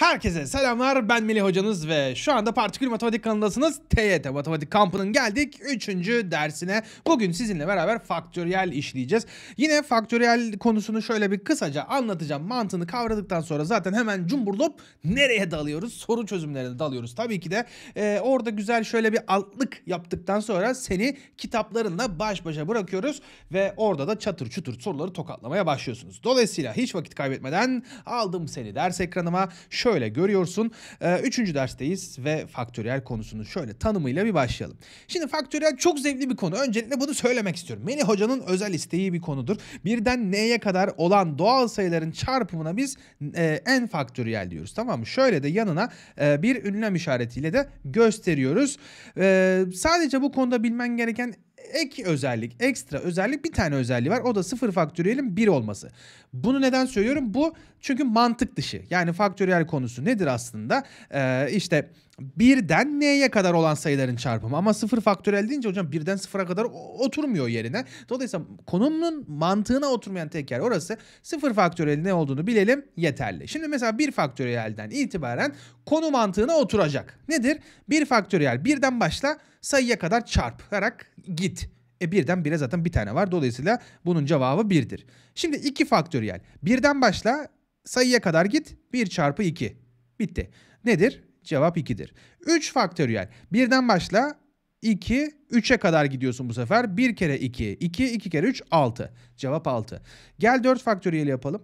Herkese selamlar ben Melih hocanız ve şu anda Partikül Matematik kanalındasınız. TYT Matematik kampının geldik 3. dersine. Bugün sizinle beraber faktöriyel işleyeceğiz. Yine faktöriyel konusunu şöyle bir kısaca anlatacağım. Mantığını kavradıktan sonra zaten hemen cumburlop nereye dalıyoruz? Soru çözümlerine dalıyoruz. Tabii ki de e, orada güzel şöyle bir altlık yaptıktan sonra seni kitaplarınla baş başa bırakıyoruz. Ve orada da çatır çutur soruları tokatlamaya başlıyorsunuz. Dolayısıyla hiç vakit kaybetmeden aldım seni ders ekranıma. Şöyle şöyle görüyorsun. Üçüncü dersteyiz ve faktöriyel konusunu şöyle tanımıyla bir başlayalım. Şimdi faktöriyel çok zevkli bir konu. Öncelikle bunu söylemek istiyorum. Melih Hoca'nın özel isteği bir konudur. Birden n'ye kadar olan doğal sayıların çarpımına biz n faktöriyel diyoruz. Tamam mı? Şöyle de yanına bir ünlem işaretiyle de gösteriyoruz. Sadece bu konuda bilmen gereken ek özellik, ekstra özellik bir tane özelliği var. O da sıfır faktöriyelin bir olması. Bunu neden söylüyorum? Bu çünkü mantık dışı. Yani faktöriyel konusu nedir aslında? Ee, işte birden neye kadar olan sayıların çarpımı. Ama sıfır faktörel deyince hocam birden sıfıra kadar oturmuyor yerine. Dolayısıyla konunun mantığına oturmayan tek yer orası. Sıfır faktörel ne olduğunu bilelim yeterli. Şimdi mesela bir faktöriyelden itibaren konu mantığına oturacak. Nedir? Bir faktöriyel birden başla sayıya kadar çarparak git. E birden bire zaten bir tane var. Dolayısıyla bunun cevabı birdir. Şimdi iki faktöriyel. Birden başla sayıya kadar git. Bir çarpı iki. Bitti. Nedir? Cevap ikidir. Üç faktöriyel. Birden başla iki, üçe kadar gidiyorsun bu sefer. Bir kere iki, iki iki kere üç, altı. Cevap altı. Gel dört faktöriyeli yapalım.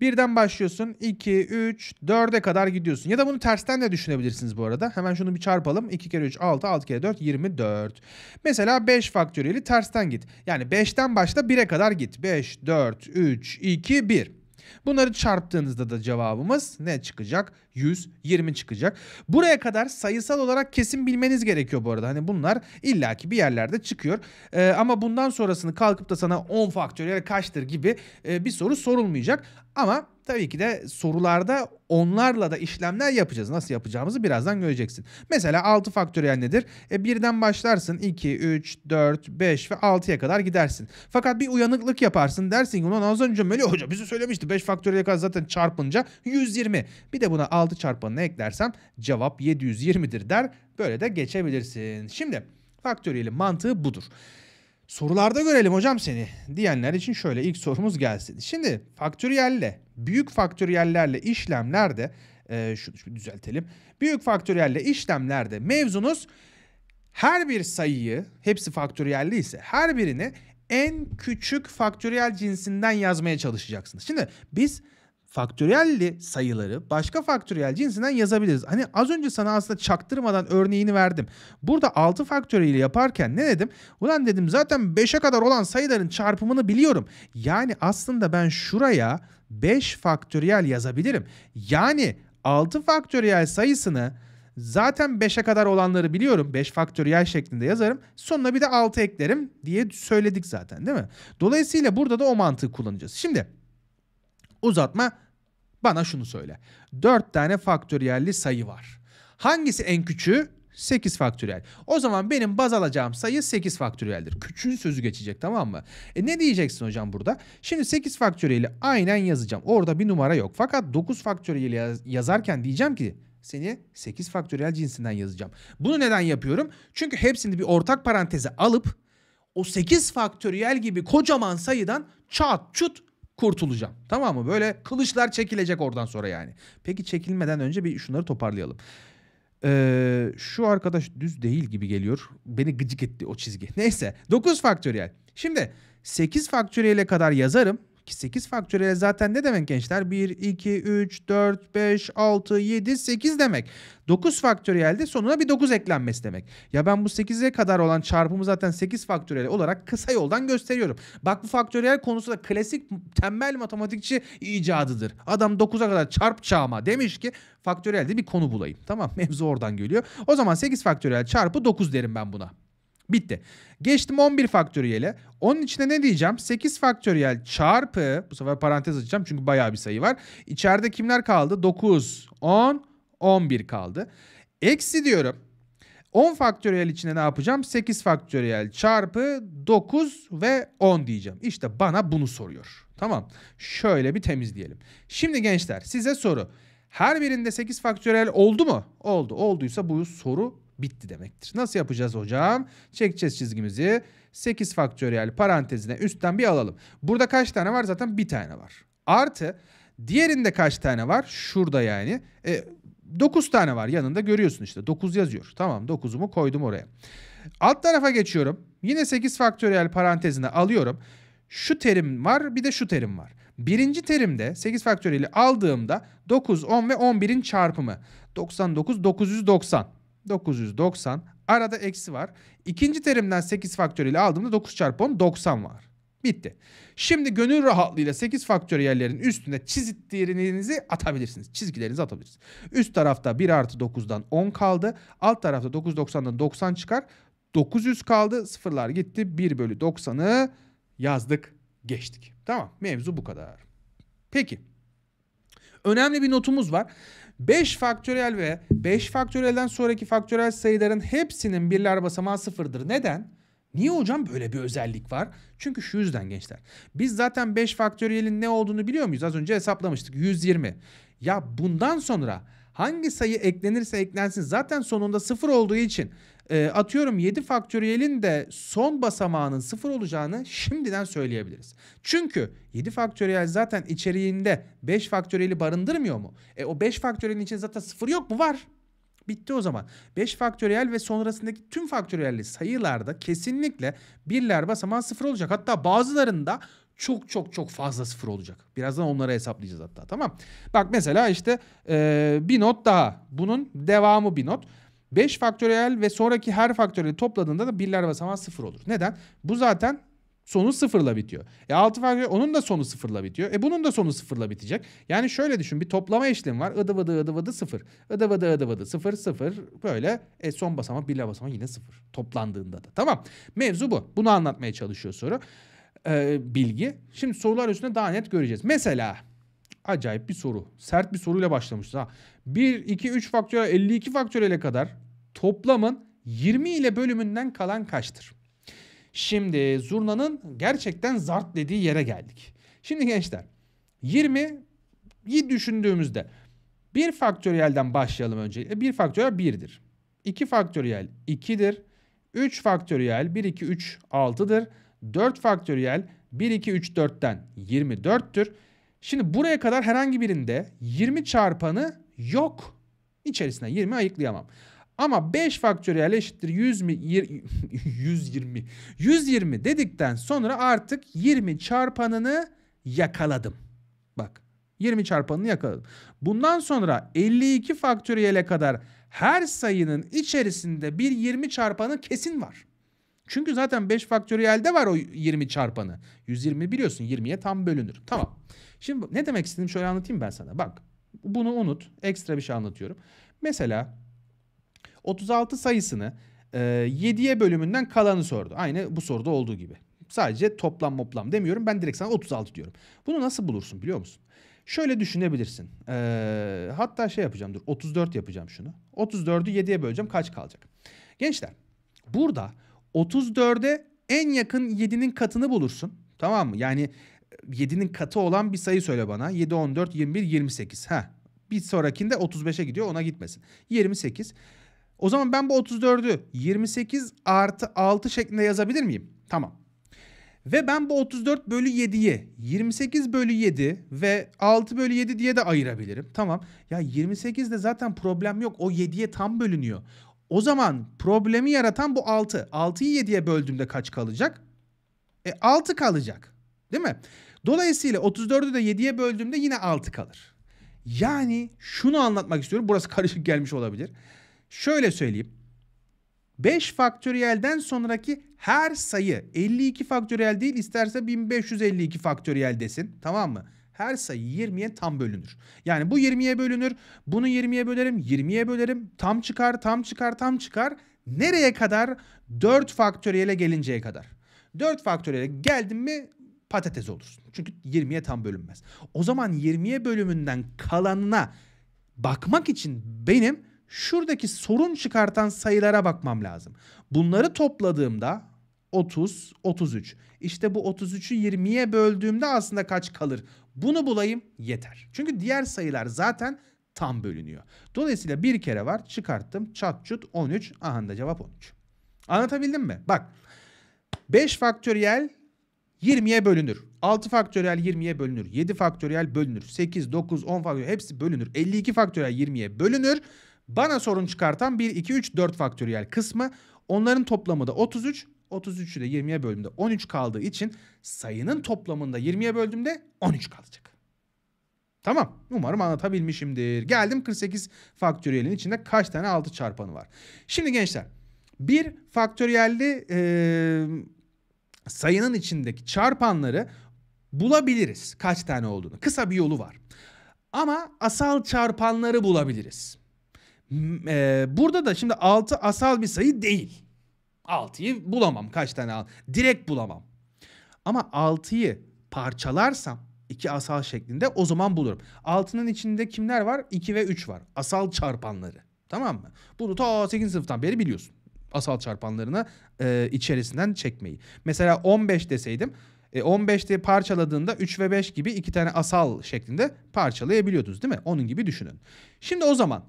Birden başlıyorsun. 2, 3, 4'e kadar gidiyorsun. Ya da bunu tersten de düşünebilirsiniz bu arada. Hemen şunu bir çarpalım. 2 kere 3, 6. 6 kere 4, 24. Mesela 5 faktöriyeli tersten git. Yani 5'ten başla 1'e kadar git. 5, 4, 3, 2, 1. Bunları çarptığınızda da cevabımız ne çıkacak? 120 çıkacak. Buraya kadar sayısal olarak kesin bilmeniz gerekiyor bu arada. Hani bunlar illaki bir yerlerde çıkıyor. Ee, ama bundan sonrasını kalkıp da sana 10 faktöriyel kaçtır gibi e, bir soru sorulmayacak. Ama tabii ki de sorularda onlarla da işlemler yapacağız. Nasıl yapacağımızı birazdan göreceksin. Mesela 6 faktöriyel nedir? E birden başlarsın 2, 3, 4, 5 ve 6'ya kadar gidersin. Fakat bir uyanıklık yaparsın dersin ki ulan az önce Melih Hoca bize söylemişti 5 faktöriyel kadar zaten çarpınca 120. Bir de buna 6 çarpanını eklersem cevap 720'dir der. Böyle de geçebilirsin. Şimdi faktöriyelin mantığı budur. Sorularda görelim hocam seni diyenler için şöyle ilk sorumuz gelsin. Şimdi faktöriyelle, büyük faktöriyellerle işlemlerde, e, şunu, şunu düzeltelim. Büyük faktöriyelle işlemlerde mevzunuz her bir sayıyı, hepsi faktöriyelli ise her birini en küçük faktöriyel cinsinden yazmaya çalışacaksınız. Şimdi biz faktöriyelli sayıları başka faktöriyel cinsinden yazabiliriz. Hani az önce sana aslında çaktırmadan örneğini verdim. Burada 6 faktöriyel yaparken ne dedim? Ulan dedim zaten 5'e kadar olan sayıların çarpımını biliyorum. Yani aslında ben şuraya 5 faktöriyel yazabilirim. Yani 6 faktöriyel sayısını Zaten 5'e kadar olanları biliyorum. 5 faktöriyel şeklinde yazarım. Sonuna bir de 6 eklerim diye söyledik zaten değil mi? Dolayısıyla burada da o mantığı kullanacağız. Şimdi uzatma bana şunu söyle. 4 tane faktöriyelli sayı var. Hangisi en küçüğü? 8 faktöriyel. O zaman benim baz alacağım sayı 8 faktöriyeldir. Küçüğün sözü geçecek tamam mı? E ne diyeceksin hocam burada? Şimdi 8 faktöriyeli aynen yazacağım. Orada bir numara yok. Fakat 9 faktöriyeli yaz yazarken diyeceğim ki seni 8 faktöriyel cinsinden yazacağım. Bunu neden yapıyorum? Çünkü hepsini bir ortak paranteze alıp o 8 faktöriyel gibi kocaman sayıdan çat çut kurtulacağım. Tamam mı? Böyle kılıçlar çekilecek oradan sonra yani. Peki çekilmeden önce bir şunları toparlayalım. Ee, şu arkadaş düz değil gibi geliyor. Beni gıcık etti o çizgi. Neyse 9 faktöriyel. Şimdi 8 faktöriyele kadar yazarım. 8 faktöriyel zaten ne demek gençler? 1, 2, 3, 4, 5, 6, 7, 8 demek. 9 faktöriyelde sonuna bir 9 eklenmesi demek. Ya ben bu 8'e kadar olan çarpımı zaten 8 faktöriyel olarak kısa yoldan gösteriyorum. Bak bu faktöriyel konusu da klasik tembel matematikçi icadıdır. Adam 9'a kadar çarp çağıma demiş ki faktöriyelde bir konu bulayım. Tamam mevzu oradan geliyor. O zaman 8 faktöriyel çarpı 9 derim ben buna. Bitti. Geçtim 11 faktöriyele. Onun içine ne diyeceğim? 8 faktöriyel çarpı bu sefer parantez açacağım çünkü bayağı bir sayı var. İçeride kimler kaldı? 9, 10, 11 kaldı. Eksi diyorum. 10 faktöriyel içine ne yapacağım? 8 faktöriyel çarpı 9 ve 10 diyeceğim. İşte bana bunu soruyor. Tamam. Şöyle bir temizleyelim. Şimdi gençler size soru. Her birinde 8 faktöriyel oldu mu? Oldu. Olduysa bu soru bitti demektir. Nasıl yapacağız hocam? Çekeceğiz çizgimizi. 8 faktöriyel parantezine üstten bir alalım. Burada kaç tane var? Zaten bir tane var. Artı diğerinde kaç tane var? Şurada yani. E, 9 tane var yanında görüyorsun işte. 9 yazıyor. Tamam 9'umu koydum oraya. Alt tarafa geçiyorum. Yine 8 faktöriyel parantezine alıyorum. Şu terim var bir de şu terim var. Birinci terimde 8 faktöriyeli aldığımda 9, 10 ve 11'in çarpımı. 99, 990. 990. Arada eksi var. İkinci terimden 8 faktöriyel aldığımda 9 çarpı 10 90 var. Bitti. Şimdi gönül rahatlığıyla 8 faktöriyellerin üstüne çizitlerinizi atabilirsiniz. Çizgilerinizi atabilirsiniz. Üst tarafta 1 artı 9'dan 10 kaldı. Alt tarafta 990'dan 90 çıkar. 900 kaldı. Sıfırlar gitti. 1 bölü 90'ı yazdık. Geçtik. Tamam. Mevzu bu kadar. Peki. Önemli bir notumuz var. 5 faktöriyel ve 5 faktöriyelden sonraki faktöriyel sayıların hepsinin birler basamağı sıfırdır. Neden? Niye hocam böyle bir özellik var? Çünkü şu yüzden gençler. Biz zaten 5 faktöriyelin ne olduğunu biliyor muyuz? Az önce hesaplamıştık. 120. Ya bundan sonra hangi sayı eklenirse eklensin zaten sonunda sıfır olduğu için e, atıyorum 7 faktöriyelin de son basamağının 0 olacağını şimdiden söyleyebiliriz. Çünkü 7 faktöriyel zaten içeriğinde 5 faktöriyeli barındırmıyor mu? E o 5 faktöriyelin içinde zaten 0 yok mu? Var. Bitti o zaman. 5 faktöriyel ve sonrasındaki tüm faktöriyelli sayılarda kesinlikle birler basamağı 0 olacak. Hatta bazılarında çok çok çok fazla sıfır olacak. Birazdan onları hesaplayacağız hatta tamam. Bak mesela işte e, bir not daha. Bunun devamı bir not. 5 faktöriyel ve sonraki her faktöriyeli topladığında da birler basamağı 0 olur. Neden? Bu zaten sonu sıfırla bitiyor. E 6 faktöriyel onun da sonu sıfırla bitiyor. E bunun da sonu sıfırla bitecek. Yani şöyle düşün bir toplama işlemi var. Idı vıdı ıdı vıdı sıfır. Idı vıdı ıdı vıdı sıfır sıfır. Böyle e son basamak birler basamağı yine sıfır. Toplandığında da. Tamam. Mevzu bu. Bunu anlatmaya çalışıyor soru. Ee, bilgi. Şimdi sorular üstünde daha net göreceğiz. Mesela acayip bir soru. Sert bir soruyla başlamışız ha. 1, 2, 3 faktör 52 faktörele kadar toplamın 20 ile bölümünden kalan kaçtır? Şimdi zurnanın gerçekten zart dediği yere geldik. Şimdi gençler 20'yi düşündüğümüzde 1 faktöriyelden başlayalım önce. 1 e, faktöriyel 1'dir. 2 faktöriyel 2'dir. 3 faktöriyel 1, 2, 3, 6'dır. 4 faktöriyel 1, 2, 3, 4'ten 24'tür. Şimdi buraya kadar herhangi birinde 20 çarpanı yok. İçerisine 20 ayıklayamam. Ama 5 faktöriyel eşittir 100 mi, 120. 120 dedikten sonra artık 20 çarpanını yakaladım. Bak 20 çarpanını yakaladım. Bundan sonra 52 faktöriyele kadar her sayının içerisinde bir 20 çarpanı kesin var. Çünkü zaten 5 faktöriyelde var o 20 çarpanı. 120 biliyorsun 20'ye tam bölünür. Tamam. Şimdi ne demek istedim şöyle anlatayım ben sana. Bak bunu unut. Ekstra bir şey anlatıyorum. Mesela 36 sayısını e, 7'ye bölümünden kalanı sordu. Aynı bu soruda olduğu gibi. Sadece toplam moplam demiyorum. Ben direkt sana 36 diyorum. Bunu nasıl bulursun biliyor musun? Şöyle düşünebilirsin. E, hatta şey yapacağım dur. 34 yapacağım şunu. 34'ü 7'ye böleceğim. Kaç kalacak? Gençler burada 34'e en yakın 7'nin katını bulursun. Tamam mı? Yani 7'nin katı olan bir sayı söyle bana. 7, 14, 21, 28. Ha. Bir sonrakinde 35'e gidiyor ona gitmesin. 28. O zaman ben bu 34'ü 28 artı 6 şeklinde yazabilir miyim? Tamam. Ve ben bu 34 bölü 7'yi 28 bölü 7 ve 6 bölü 7 diye de ayırabilirim. Tamam. Ya de zaten problem yok. O 7'ye tam bölünüyor. O zaman problemi yaratan bu 6. 6'yı 7'ye böldüğümde kaç kalacak? E 6 kalacak. Değil mi? Dolayısıyla 34'ü de 7'ye böldüğümde yine 6 kalır. Yani şunu anlatmak istiyorum. Burası karışık gelmiş olabilir. Şöyle söyleyeyim. 5 faktöriyelden sonraki her sayı 52 faktöriyel değil isterse 1552 faktöriyel desin. Tamam mı? Her sayı 20'ye tam bölünür. Yani bu 20'ye bölünür. Bunu 20'ye bölerim. 20'ye bölerim. Tam çıkar, tam çıkar, tam çıkar. Nereye kadar? 4 faktöriyele gelinceye kadar. 4 faktöriyele geldim mi patates olursun. Çünkü 20'ye tam bölünmez. O zaman 20'ye bölümünden kalanına bakmak için benim şuradaki sorun çıkartan sayılara bakmam lazım. Bunları topladığımda 30, 33. İşte bu 33'ü 20'ye böldüğümde aslında kaç kalır? Bunu bulayım yeter. Çünkü diğer sayılar zaten tam bölünüyor. Dolayısıyla bir kere var çıkarttım çat çut 13. ahanda cevap 13. Anlatabildim mi? Bak 5 faktöriyel 20'ye bölünür. 6 faktöriyel 20'ye bölünür. 7 faktöriyel bölünür. 8, 9, 10 faktöriyel hepsi bölünür. 52 faktöriyel 20'ye bölünür. Bana sorun çıkartan 1, 2, 3, 4 faktöriyel kısmı. Onların toplamı da 33. 33'ü de 20'ye bölümde 13 kaldığı için sayının toplamında 20'ye böldüğümde 13 kalacak. Tamam. Umarım anlatabilmişimdir. Geldim 48 faktöriyelin içinde kaç tane 6 çarpanı var. Şimdi gençler bir faktöriyelli e, sayının içindeki çarpanları bulabiliriz kaç tane olduğunu. Kısa bir yolu var. Ama asal çarpanları bulabiliriz. Ee, burada da şimdi 6 asal bir sayı değil. 6'yı bulamam kaç tane al. Direkt bulamam. Ama 6'yı parçalarsam iki asal şeklinde o zaman bulurum. 6'nın içinde kimler var? 2 ve 3 var. Asal çarpanları. Tamam mı? Bunu ta 8. sınıftan beri biliyorsun asal çarpanlarına e, içerisinden çekmeyi. Mesela 15 deseydim e, 15'te parçaladığında 3 ve 5 gibi iki tane asal şeklinde parçalayabiliyordunuz değil mi? Onun gibi düşünün. Şimdi o zaman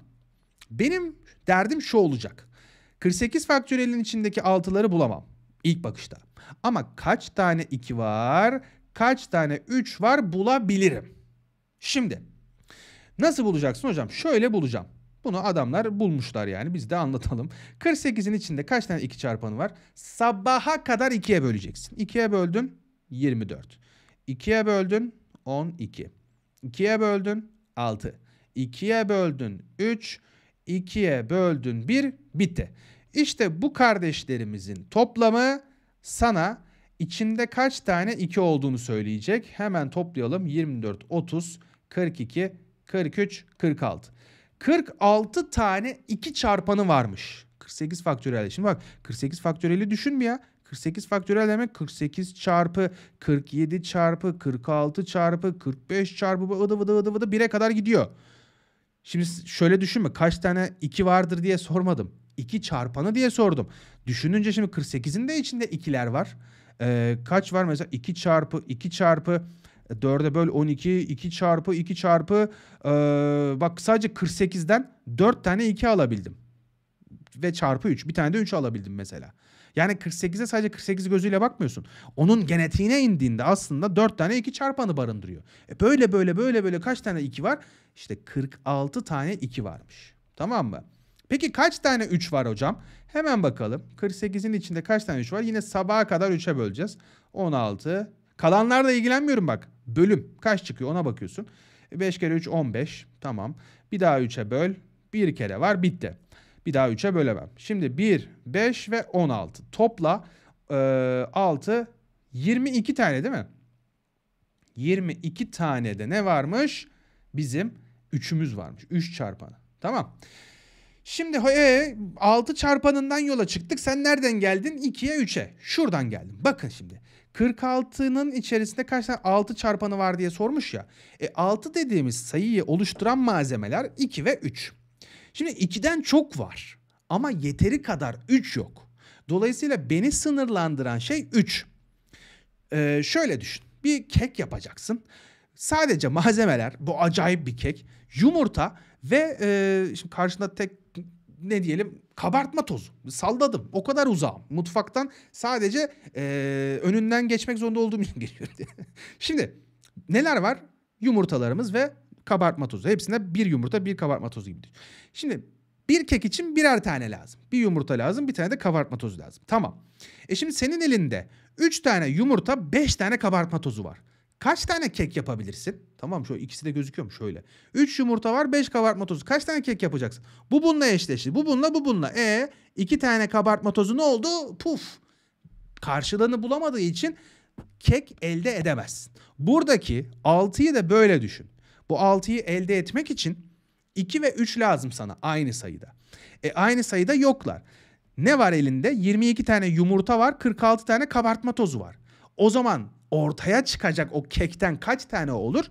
benim derdim şu olacak. 48 faktörelin içindeki altıları bulamam ilk bakışta. Ama kaç tane 2 var, kaç tane 3 var bulabilirim. Şimdi nasıl bulacaksın hocam? Şöyle bulacağım. Bunu adamlar bulmuşlar yani biz de anlatalım. 48'in içinde kaç tane 2 çarpanı var? Sabaha kadar 2'ye böleceksin. 2'ye böldün 24. 2'ye böldün 12. 2'ye böldün 6. 2'ye böldün 3. 2'ye böldün 1. Bitti. İşte bu kardeşlerimizin toplamı sana içinde kaç tane 2 olduğunu söyleyecek. Hemen toplayalım. 24, 30, 42, 43, 46. 46 tane 2 çarpanı varmış. 48 faktöriyel. Şimdi bak 48 faktöriyeli düşünme ya. 48 faktöriyel demek 48 çarpı 47 çarpı 46 çarpı 45 çarpı bu vıdı vıdı vıdı vıdı 1'e kadar gidiyor. Şimdi şöyle düşünme kaç tane 2 vardır diye sormadım. 2 çarpanı diye sordum. Düşününce şimdi 48'in de içinde ikiler var. Ee, kaç var mesela 2 çarpı 2 çarpı 4'e böl 12, 2 çarpı 2 çarpı e, bak sadece 48'den 4 tane 2 alabildim. Ve çarpı 3. Bir tane de 3 alabildim mesela. Yani 48'e sadece 48 gözüyle bakmıyorsun. Onun genetiğine indiğinde aslında 4 tane 2 çarpanı barındırıyor. E böyle böyle böyle böyle kaç tane 2 var? İşte 46 tane 2 varmış. Tamam mı? Peki kaç tane 3 var hocam? Hemen bakalım. 48'in içinde kaç tane 3 var? Yine sabaha kadar 3'e böleceğiz. 16. Kalanlarla ilgilenmiyorum bak bölüm kaç çıkıyor ona bakıyorsun. 5 kere 3 15 tamam. Bir daha 3'e böl. Bir kere var bitti. Bir daha 3'e bölemem. Şimdi 1, 5 ve 16. Topla e, 6, 22 tane değil mi? 22 tane de ne varmış? Bizim 3'ümüz varmış. 3 çarpanı. Tamam. Şimdi e, 6 çarpanından yola çıktık. Sen nereden geldin? 2'ye 3'e. Şuradan geldim. Bakın şimdi. 46'nın içerisinde kaç tane 6 çarpanı var diye sormuş ya. E 6 dediğimiz sayıyı oluşturan malzemeler 2 ve 3. Şimdi 2'den çok var ama yeteri kadar 3 yok. Dolayısıyla beni sınırlandıran şey 3. Ee, şöyle düşün. Bir kek yapacaksın. Sadece malzemeler bu acayip bir kek. Yumurta ve e, şimdi karşında tek ne diyelim kabartma tozu. Salladım. O kadar uzağım. Mutfaktan sadece e, önünden geçmek zorunda olduğum için geliyorum Şimdi neler var? Yumurtalarımız ve kabartma tozu. Hepsine bir yumurta bir kabartma tozu gibi. Şimdi bir kek için birer tane lazım. Bir yumurta lazım bir tane de kabartma tozu lazım. Tamam. E şimdi senin elinde üç tane yumurta beş tane kabartma tozu var. Kaç tane kek yapabilirsin? Tamam şu ikisi de gözüküyor mu? Şöyle. 3 yumurta var 5 kabartma tozu. Kaç tane kek yapacaksın? Bu bununla eşleşti. Bu bununla bu bununla. E iki tane kabartma tozu ne oldu? Puf. Karşılığını bulamadığı için kek elde edemez. Buradaki 6'yı da böyle düşün. Bu 6'yı elde etmek için 2 ve 3 lazım sana aynı sayıda. E aynı sayıda yoklar. Ne var elinde? 22 tane yumurta var, 46 tane kabartma tozu var. O zaman ortaya çıkacak o kekten kaç tane olur?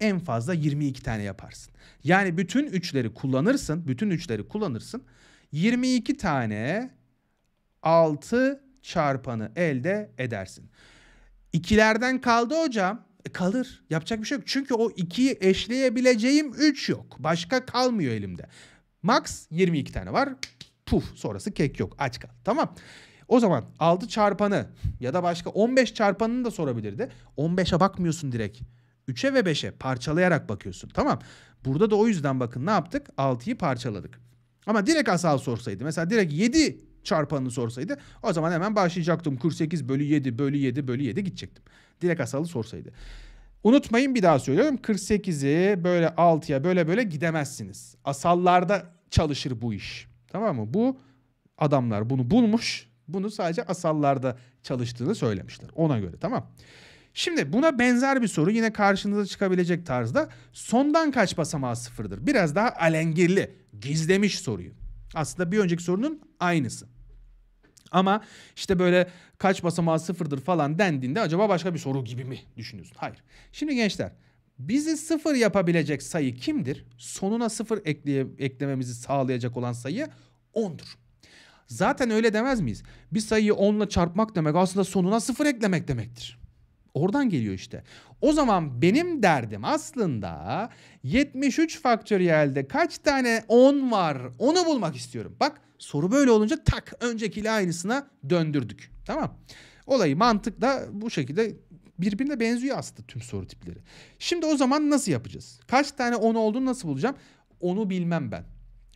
En fazla 22 tane yaparsın. Yani bütün üçleri kullanırsın. Bütün üçleri kullanırsın. 22 tane 6 çarpanı elde edersin. İkilerden kaldı hocam. E kalır. Yapacak bir şey yok. Çünkü o 2'yi eşleyebileceğim 3 yok. Başka kalmıyor elimde. Max 22 tane var. Puf sonrası kek yok. Aç kal. Tamam. O zaman 6 çarpanı ya da başka 15 çarpanını da sorabilirdi. 15'e bakmıyorsun direkt. 3'e ve 5'e parçalayarak bakıyorsun. Tamam. Burada da o yüzden bakın ne yaptık? 6'yı parçaladık. Ama direkt asal sorsaydı mesela direkt 7 çarpanını sorsaydı o zaman hemen başlayacaktım. 48 bölü 7 bölü 7 bölü 7 gidecektim. Direkt asalı sorsaydı. Unutmayın bir daha söylüyorum. 48'i böyle 6'ya böyle böyle gidemezsiniz. Asallarda çalışır bu iş. Tamam mı? Bu adamlar bunu bulmuş. Bunu sadece asallarda çalıştığını söylemişler. Ona göre tamam. Şimdi buna benzer bir soru yine karşınıza çıkabilecek tarzda sondan kaç basamağı sıfırdır? Biraz daha alengirli, gizlemiş soruyu. Aslında bir önceki sorunun aynısı. Ama işte böyle kaç basamağı sıfırdır falan dendiğinde acaba başka bir soru gibi mi düşünüyorsun? Hayır. Şimdi gençler bizi sıfır yapabilecek sayı kimdir? Sonuna sıfır ekleye, eklememizi sağlayacak olan sayı 10'dur. Zaten öyle demez miyiz? Bir sayıyı 10 ile çarpmak demek aslında sonuna sıfır eklemek demektir. Oradan geliyor işte. O zaman benim derdim aslında 73 faktöriyelde kaç tane 10 var onu bulmak istiyorum. Bak soru böyle olunca tak öncekiyle aynısına döndürdük. Tamam. Olayı mantıkla bu şekilde birbirine benziyor aslında tüm soru tipleri. Şimdi o zaman nasıl yapacağız? Kaç tane 10 olduğunu nasıl bulacağım? Onu bilmem ben.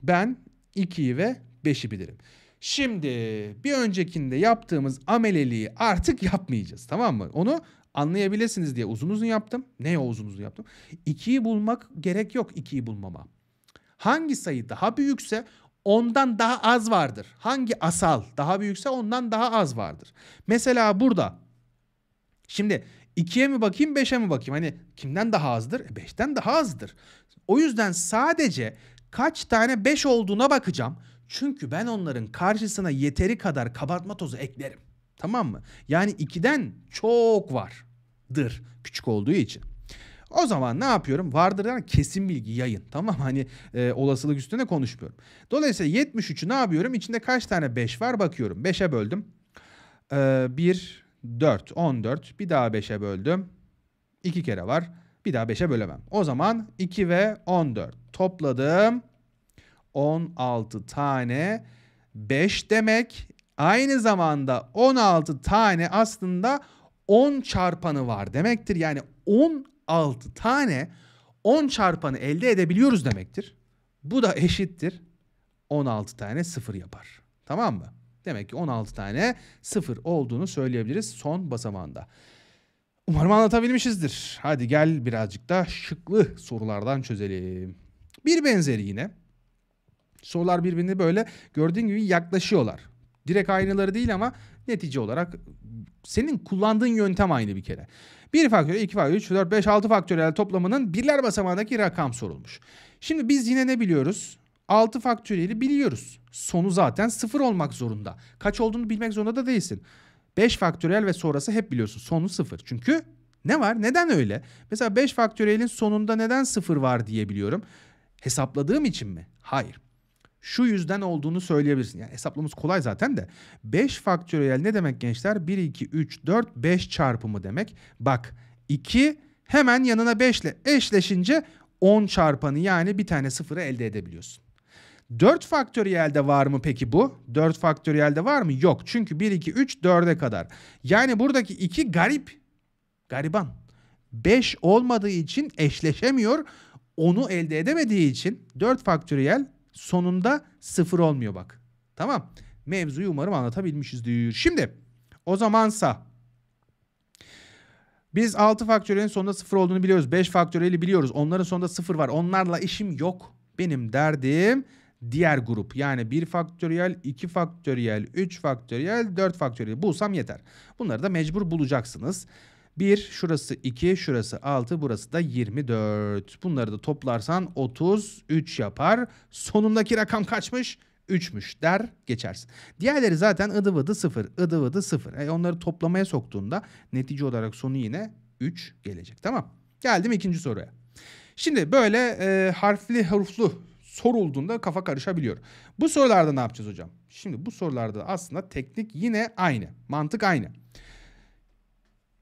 Ben 2'yi ve 5'i bilirim. Şimdi bir öncekinde yaptığımız ameleliği artık yapmayacağız tamam mı? Onu anlayabilirsiniz diye uzun uzun yaptım. Ne uzun uzun yaptım? 2'yi bulmak gerek yok 2'yi bulmama. Hangi sayı daha büyükse ondan daha az vardır. Hangi asal daha büyükse ondan daha az vardır. Mesela burada şimdi 2'ye mi bakayım 5'e mi bakayım? Hani kimden daha azdır? 5'ten e, daha azdır. O yüzden sadece kaç tane 5 olduğuna bakacağım. Çünkü ben onların karşısına yeteri kadar kabartma tozu eklerim. Tamam mı? Yani 2'den çok vardır küçük olduğu için. O zaman ne yapıyorum? Vardır yani kesin bilgi yayın. Tamam hani e, olasılık üstüne konuşmuyorum. Dolayısıyla 73'ü ne yapıyorum? İçinde kaç tane 5 var bakıyorum. 5'e böldüm. Ee, 1, 4, 14. Bir daha 5'e böldüm. 2 kere var. Bir daha 5'e bölemem. O zaman 2 ve 14 topladım. 16 tane 5 demek. Aynı zamanda 16 tane aslında 10 çarpanı var demektir. Yani 16 tane 10 çarpanı elde edebiliyoruz demektir. Bu da eşittir 16 tane 0 yapar. Tamam mı? Demek ki 16 tane 0 olduğunu söyleyebiliriz son basamağında. Umarım anlatabilmişizdir. Hadi gel birazcık da şıklı sorulardan çözelim. Bir benzeri yine sorular birbirini böyle gördüğün gibi yaklaşıyorlar. Direkt aynaları değil ama netice olarak senin kullandığın yöntem aynı bir kere. 1 faktöriyel, 2 faktöriyel, 3, 4, 5, 6 faktöriyel toplamının birler basamağındaki rakam sorulmuş. Şimdi biz yine ne biliyoruz? 6 faktöriyeli biliyoruz. Sonu zaten 0 olmak zorunda. Kaç olduğunu bilmek zorunda da değilsin. 5 faktöriyel ve sonrası hep biliyorsun. Sonu 0. Çünkü ne var? Neden öyle? Mesela 5 faktöriyelin sonunda neden 0 var diye biliyorum. Hesapladığım için mi? Hayır şu yüzden olduğunu söyleyebilirsin. Yani hesaplamamız kolay zaten de. 5 faktöriyel ne demek gençler? 1, 2, 3, 4, 5 çarpımı demek. Bak 2 hemen yanına 5 ile eşleşince 10 çarpanı yani bir tane sıfırı elde edebiliyorsun. 4 faktöriyelde var mı peki bu? 4 faktöriyelde var mı? Yok. Çünkü 1, 2, 3, 4'e kadar. Yani buradaki 2 garip. Gariban. 5 olmadığı için eşleşemiyor. Onu elde edemediği için 4 faktöriyel sonunda sıfır olmuyor bak. Tamam. Mevzuyu umarım anlatabilmişizdir. Şimdi o zamansa biz 6 faktörelin sonunda sıfır olduğunu biliyoruz. 5 faktöreli biliyoruz. Onların sonunda sıfır var. Onlarla işim yok. Benim derdim diğer grup. Yani 1 faktöriyel, 2 faktöriyel, 3 faktöriyel, 4 faktöriyel bulsam yeter. Bunları da mecbur bulacaksınız. 1, şurası 2, şurası 6, burası da 24. Bunları da toplarsan 33 yapar. Sonundaki rakam kaçmış? 3'müş der geçersin. Diğerleri zaten ıdı vıdı 0, ıdı vıdı 0. E onları toplamaya soktuğunda netice olarak sonu yine 3 gelecek. Tamam. Geldim ikinci soruya. Şimdi böyle e, harfli huruflu sorulduğunda kafa karışabiliyor. Bu sorularda ne yapacağız hocam? Şimdi bu sorularda aslında teknik yine aynı. Mantık aynı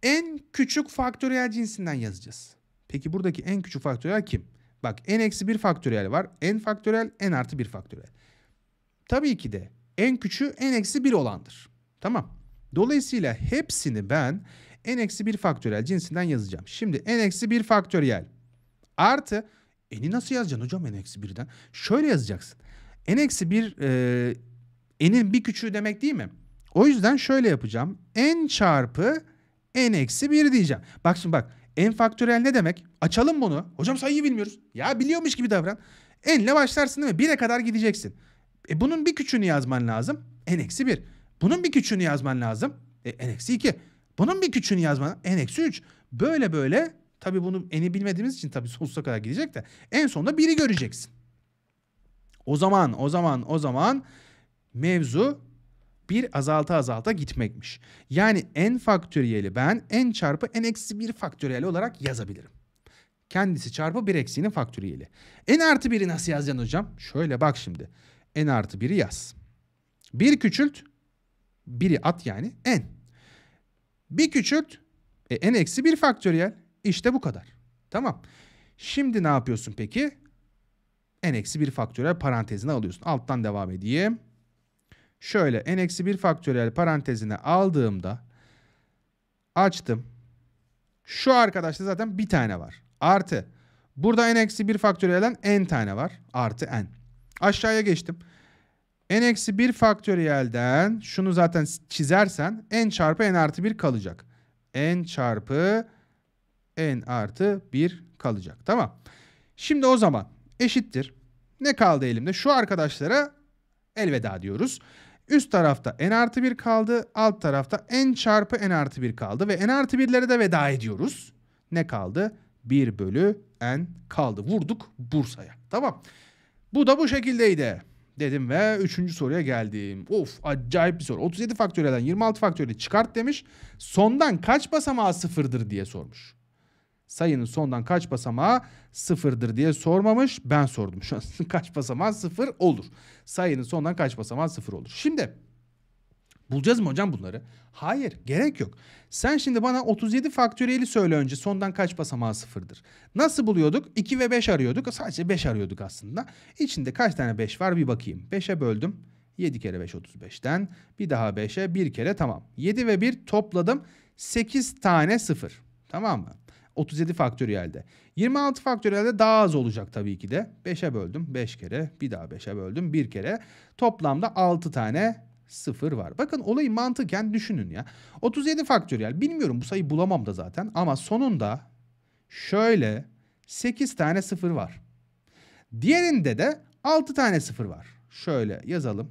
en küçük faktöriyel cinsinden yazacağız. Peki buradaki en küçük faktöriyel kim? Bak n eksi 1 faktöriyel var. n faktöriyel n artı 1 faktöriyel. Tabii ki de en küçüğü n eksi 1 olandır. Tamam. Dolayısıyla hepsini ben n eksi 1 faktöriyel cinsinden yazacağım. Şimdi n eksi 1 faktöriyel artı n'i nasıl yazacaksın hocam n eksi 1'den? Şöyle yazacaksın. n eksi 1 e, n'in bir küçüğü demek değil mi? O yüzden şöyle yapacağım. n çarpı n eksi 1 diyeceğim. Bak şimdi bak n faktöriyel ne demek? Açalım bunu. Hocam sayıyı bilmiyoruz. Ya biliyormuş gibi davran. n ile başlarsın değil mi? 1'e kadar gideceksin. E bunun bir küçüğünü yazman lazım. n eksi 1. Bunun bir küçüğünü yazman lazım. E, n eksi 2. Bunun bir küçüğünü yazman n eksi 3. Böyle böyle tabi bunu n'i bilmediğimiz için tabi sonsuza kadar gidecek de en sonunda 1'i göreceksin. O zaman o zaman o zaman mevzu 1 azalta azalta gitmekmiş. Yani n faktöriyeli ben n çarpı n eksi 1 faktöriyeli olarak yazabilirim. Kendisi çarpı 1 eksiğinin faktöriyeli. n artı 1'i nasıl yazacaksın hocam? Şöyle bak şimdi. n artı 1'i yaz. 1 küçült. 1'i at yani n. 1 küçült. E, n eksi 1 faktöriyel. İşte bu kadar. Tamam. Şimdi ne yapıyorsun peki? n eksi 1 faktöriyel parantezine alıyorsun. Alttan devam edeyim. Şöyle n-1 faktöriyel parantezine aldığımda açtım. Şu arkadaşta zaten bir tane var. Artı. Burada n-1 faktöriyelden n tane var. Artı n. Aşağıya geçtim. n-1 faktöriyelden şunu zaten çizersen n çarpı n artı 1 kalacak. n çarpı n artı 1 kalacak. Tamam. Şimdi o zaman eşittir. Ne kaldı elimde? Şu arkadaşlara elveda diyoruz. Üst tarafta n artı 1 kaldı. Alt tarafta n çarpı n artı 1 kaldı. Ve n artı 1'lere de veda ediyoruz. Ne kaldı? 1 bölü n kaldı. Vurduk Bursa'ya. Tamam. Bu da bu şekildeydi. Dedim ve 3. soruya geldim. Of acayip bir soru. 37 faktöriyelden 26 faktöriyeli çıkart demiş. Sondan kaç basamağı sıfırdır diye sormuş sayının sondan kaç basamağı sıfırdır diye sormamış. Ben sordum. Şu an kaç basamağı sıfır olur. Sayının sondan kaç basamağı sıfır olur. Şimdi bulacağız mı hocam bunları? Hayır gerek yok. Sen şimdi bana 37 faktöriyeli söyle önce sondan kaç basamağı sıfırdır. Nasıl buluyorduk? 2 ve 5 arıyorduk. Sadece 5 arıyorduk aslında. İçinde kaç tane 5 var bir bakayım. 5'e böldüm. 7 kere 5 35'ten. Bir daha 5'e bir kere tamam. 7 ve 1 topladım. 8 tane sıfır. Tamam mı? 37 faktöriyelde. 26 faktöriyelde daha az olacak tabii ki de. 5'e böldüm 5 kere bir daha 5'e böldüm bir kere. Toplamda 6 tane sıfır var. Bakın olayı mantıken düşünün ya. 37 faktöriyel bilmiyorum bu sayıyı bulamam da zaten ama sonunda şöyle 8 tane sıfır var. Diğerinde de 6 tane sıfır var. Şöyle yazalım.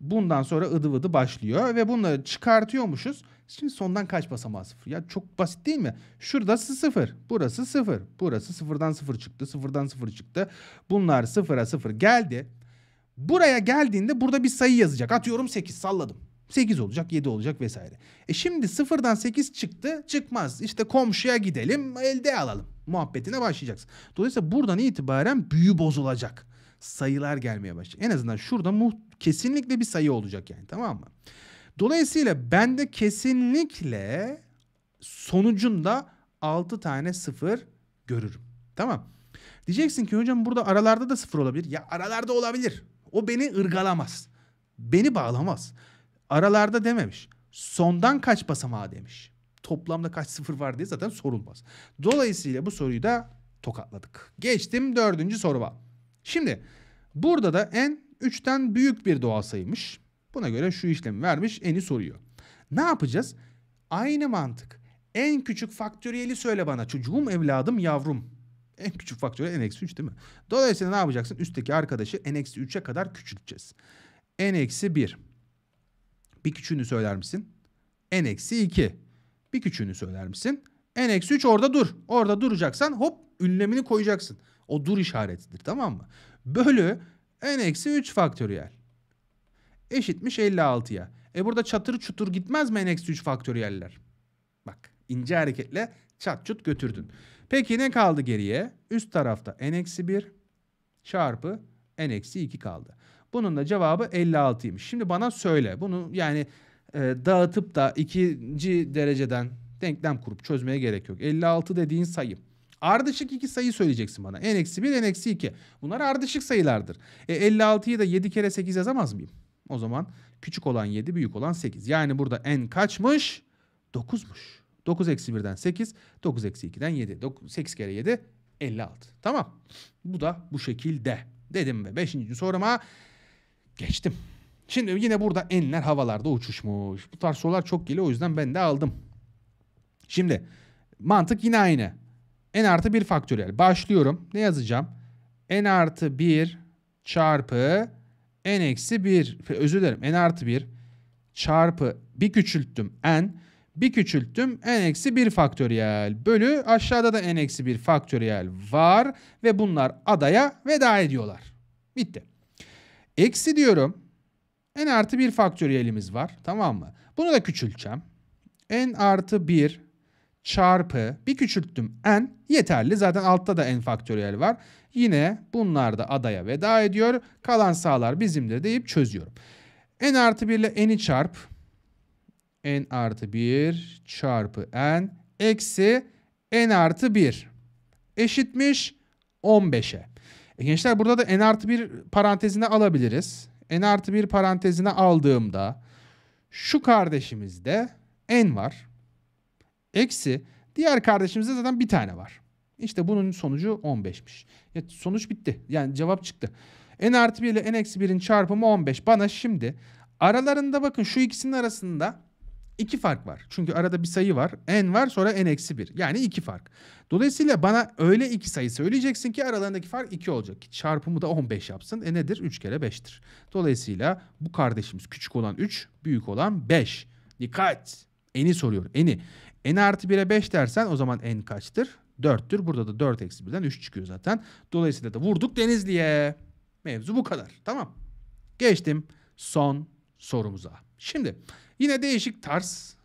Bundan sonra ıdı vıdı başlıyor ve bunları çıkartıyormuşuz. Şimdi sondan kaç basamağı sıfır? Ya çok basit değil mi? Şuradası sıfır. Burası sıfır. Burası sıfırdan sıfır çıktı. Sıfırdan sıfır çıktı. Bunlar sıfıra sıfır geldi. Buraya geldiğinde burada bir sayı yazacak. Atıyorum 8 salladım. 8 olacak 7 olacak vesaire. E şimdi sıfırdan 8 çıktı çıkmaz İşte komşuya gidelim elde alalım muhabbetine başlayacaksın. Dolayısıyla buradan itibaren büyü bozulacak. Sayılar gelmeye başlayacak. En azından şurada mu kesinlikle bir sayı olacak yani tamam mı? Dolayısıyla ben de kesinlikle sonucunda 6 tane 0 görürüm. Tamam. Diyeceksin ki hocam burada aralarda da 0 olabilir. Ya aralarda olabilir. O beni ırgalamaz. Beni bağlamaz. Aralarda dememiş. Sondan kaç basamağı demiş. Toplamda kaç sıfır var diye zaten sorulmaz. Dolayısıyla bu soruyu da tokatladık. Geçtim dördüncü soruma. Şimdi burada da en 3'ten büyük bir doğal sayıymış. Buna göre şu işlemi vermiş eni soruyor. Ne yapacağız? Aynı mantık. En küçük faktöriyeli söyle bana. Çocuğum, evladım, yavrum. En küçük faktöriyel n-3 değil mi? Dolayısıyla ne yapacaksın? Üstteki arkadaşı n-3'e kadar küçülteceğiz. n-1. Bir küçüğünü söyler misin? n-2. Bir küçüğünü söyler misin? n-3 orada dur. Orada duracaksan hop ünlemini koyacaksın. O dur işaretidir tamam mı? Bölü n-3 faktöriyel eşitmiş 56'ya. E burada çatır çutur gitmez mi n-3 faktöriyeller? Bak ince hareketle çat çut götürdün. Peki ne kaldı geriye? Üst tarafta n-1 çarpı n-2 kaldı. Bunun da cevabı 56'ymış. Şimdi bana söyle bunu yani e, dağıtıp da ikinci dereceden denklem kurup çözmeye gerek yok. 56 dediğin sayı. Ardışık iki sayı söyleyeceksin bana. n-1, n-2. Bunlar ardışık sayılardır. E 56'yı da 7 kere 8 yazamaz mıyım? O zaman küçük olan 7, büyük olan 8. Yani burada n kaçmış? 9'muş. 9 eksi 1'den 8, 9 eksi 2'den 7. 9, 8 kere 7, 56. Tamam. Bu da bu şekilde dedim ve 5. soruma geçtim. Şimdi yine burada enler havalarda uçuşmuş. Bu tarz sorular çok geliyor o yüzden ben de aldım. Şimdi mantık yine aynı. N artı 1 faktöriyel. Başlıyorum. Ne yazacağım? N artı 1 çarpı n eksi 1 özür dilerim n artı 1 çarpı bir küçülttüm n bir küçülttüm n eksi 1 faktöriyel bölü aşağıda da n eksi 1 faktöriyel var ve bunlar adaya veda ediyorlar. Bitti. Eksi diyorum n artı 1 faktöriyelimiz var tamam mı? Bunu da küçülteceğim. n artı 1 çarpı bir küçülttüm n yeterli zaten altta da n faktöriyel var. Yine bunlar da adaya veda ediyor. Kalan sağlar bizimdir deyip çözüyorum. N artı 1 ile n'i çarp. N artı 1 çarpı n eksi n artı 1 eşitmiş 15'e. E gençler burada da n artı 1 parantezine alabiliriz. n artı 1 parantezine aldığımda şu kardeşimizde n var. Eksi diğer kardeşimizde zaten bir tane var. İşte bunun sonucu 15'miş. Ya sonuç bitti. Yani cevap çıktı. N artı 1 ile N eksi 1'in çarpımı 15. Bana şimdi aralarında bakın şu ikisinin arasında iki fark var. Çünkü arada bir sayı var. N var sonra N eksi 1. Yani iki fark. Dolayısıyla bana öyle iki sayı söyleyeceksin ki aralarındaki fark 2 olacak. çarpımı da 15 yapsın. E nedir? 3 kere 5'tir. Dolayısıyla bu kardeşimiz küçük olan 3, büyük olan 5. Dikkat! N'i soruyor. N'i. N artı 1'e 5 dersen o zaman N kaçtır? 4'tür. Burada da 4 eksi 1'den 3 çıkıyor zaten. Dolayısıyla da vurduk Denizli'ye. Mevzu bu kadar. Tamam. Geçtim son sorumuza. Şimdi yine değişik tarz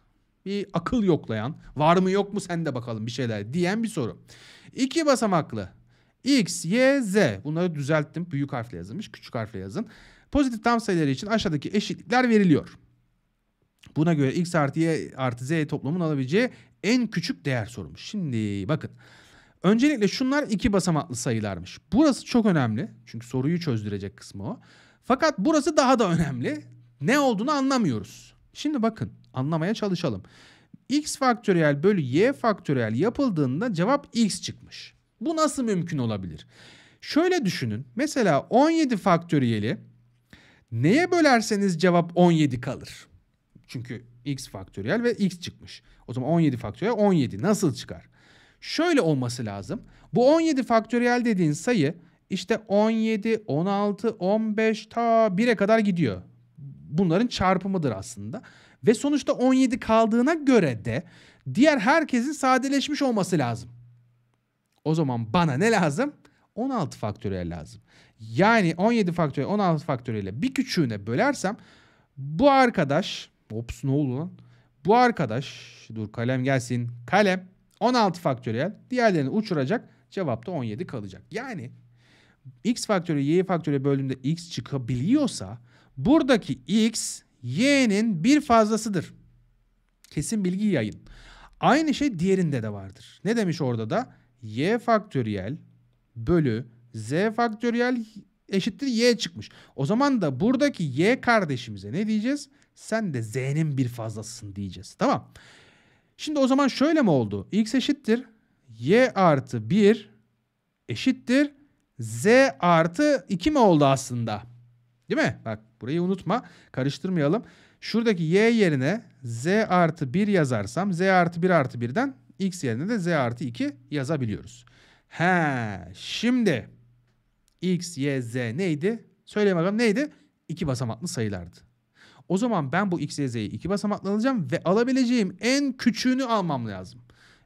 bir akıl yoklayan var mı yok mu sen de bakalım bir şeyler diyen bir soru. İki basamaklı X, Y, Z bunları düzelttim büyük harfle yazılmış küçük harfle yazın. Pozitif tam sayıları için aşağıdaki eşitlikler veriliyor. Buna göre x artı y artı z toplamın alabileceği en küçük değer sorulmuş. Şimdi bakın. Öncelikle şunlar iki basamaklı sayılarmış. Burası çok önemli. Çünkü soruyu çözdürecek kısmı o. Fakat burası daha da önemli. Ne olduğunu anlamıyoruz. Şimdi bakın anlamaya çalışalım. X faktöriyel bölü Y faktöriyel yapıldığında cevap X çıkmış. Bu nasıl mümkün olabilir? Şöyle düşünün. Mesela 17 faktöriyeli neye bölerseniz cevap 17 kalır. Çünkü x faktöriyel ve x çıkmış. O zaman 17 faktöriyel 17 nasıl çıkar? Şöyle olması lazım. Bu 17 faktöriyel dediğin sayı işte 17, 16, 15 ta 1'e kadar gidiyor. Bunların çarpımıdır aslında. Ve sonuçta 17 kaldığına göre de diğer herkesin sadeleşmiş olması lazım. O zaman bana ne lazım? 16 faktöriyel lazım. Yani 17 faktöriyel 16 faktöriyel bir küçüğüne bölersem bu arkadaş Ops ne oldu lan? Bu arkadaş dur kalem gelsin. Kalem 16 faktöriyel diğerlerini uçuracak. Cevapta 17 kalacak. Yani x faktörü y faktörü bölümünde x çıkabiliyorsa buradaki x y'nin bir fazlasıdır. Kesin bilgi yayın. Aynı şey diğerinde de vardır. Ne demiş orada da? y faktöriyel bölü z faktöriyel eşittir y çıkmış. O zaman da buradaki y kardeşimize ne diyeceğiz? Sen de Z'nin bir fazlasısın diyeceğiz. Tamam. Şimdi o zaman şöyle mi oldu? X eşittir. Y artı 1 eşittir. Z artı 2 mi oldu aslında? Değil mi? Bak burayı unutma. Karıştırmayalım. Şuradaki y yerine z artı 1 yazarsam z artı 1 artı 1'den x yerine de z artı 2 yazabiliyoruz. He şimdi x, y, z neydi? Söyle bakalım neydi? İki basamaklı sayılardı. O zaman ben bu X, Y, Z'yi iki basamaklı alacağım ve alabileceğim en küçüğünü almam lazım.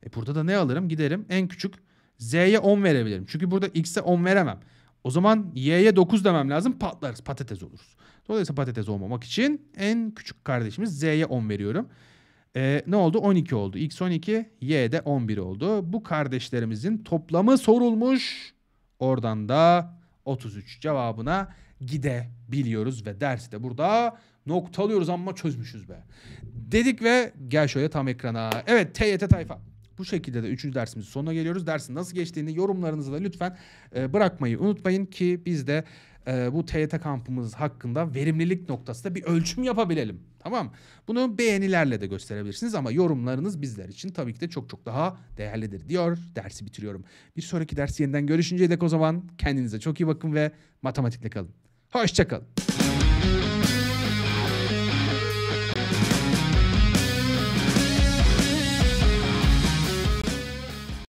E burada da ne alırım? Giderim en küçük Z'ye 10 verebilirim. Çünkü burada X'e 10 veremem. O zaman Y'ye 9 demem lazım patlarız patates oluruz. Dolayısıyla patates olmamak için en küçük kardeşimiz Z'ye 10 veriyorum. Ee, ne oldu? 12 oldu. X 12, y'de 11 oldu. Bu kardeşlerimizin toplamı sorulmuş. Oradan da 33 cevabına gidebiliyoruz ve dersi de burada Nokta alıyoruz ama çözmüşüz be. Dedik ve gel şöyle tam ekrana. Evet TYT tayfa. Bu şekilde de 3. dersimizin sonuna geliyoruz. Dersin nasıl geçtiğini yorumlarınızı da lütfen e, bırakmayı unutmayın ki biz de e, bu TYT kampımız hakkında verimlilik noktasında bir ölçüm yapabilelim. Tamam Bunu beğenilerle de gösterebilirsiniz ama yorumlarınız bizler için tabii ki de çok çok daha değerlidir diyor. Dersi bitiriyorum. Bir sonraki ders yeniden görüşünceye dek o zaman kendinize çok iyi bakın ve matematikle kalın. Hoşçakalın.